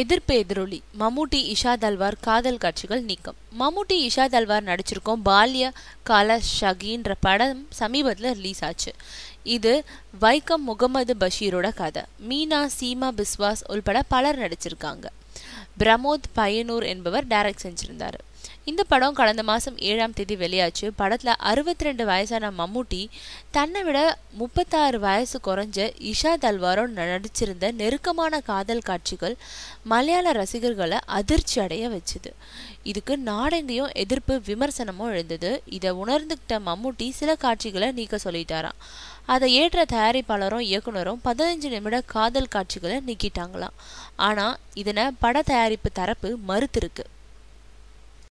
எதிர்ப்பு எதிரொலி மம்முட்டி இஷா தல்வார் காதல் காட்சிகள் நீக்கம் மம்முட்டி இஷா தல்வார் நடிச்சிருக்கோம் பால்ய கால ஷகின்ற படம் சமீபத்தில் ரிலீஸ் ஆச்சு இது வைக்கம் முகமது பஷீரோட கதை மீனா சீமா பிஸ்வாஸ் உள்பட பலர் நடிச்சிருக்காங்க பிரமோத் பையனூர் என்பவர் டைரக்ட் செஞ்சிருந்தார் இந்த படம் கடந்த மாதம் ஏழாம் தேதி வெளியாச்சு படத்தில் அறுபத்தி ரெண்டு வயசான மம்முட்டி தன்னை விட முப்பத்தாறு வயசு குறைஞ்ச இஷா தல்வாரோ நடிச்சிருந்த நெருக்கமான காதல் காட்சிகள் மலையாள ரசிகர்களை அதிர்ச்சி அடைய வச்சுது இதுக்கு நாடெங்கையும் எதிர்ப்பு விமர்சனமும் எழுந்தது இதை உணர்ந்துக்கிட்ட மம்முட்டி சில காட்சிகளை நீக்க சொல்லிட்டாராம் அதை ஏற்ற தயாரிப்பாளரும் இயக்குனரும் பதினஞ்சு நிமிட காதல் காட்சிகளை நீக்கிட்டாங்களாம் ஆனால் இதனை பட தயாரிப்பு தரப்பு மறுத்திருக்கு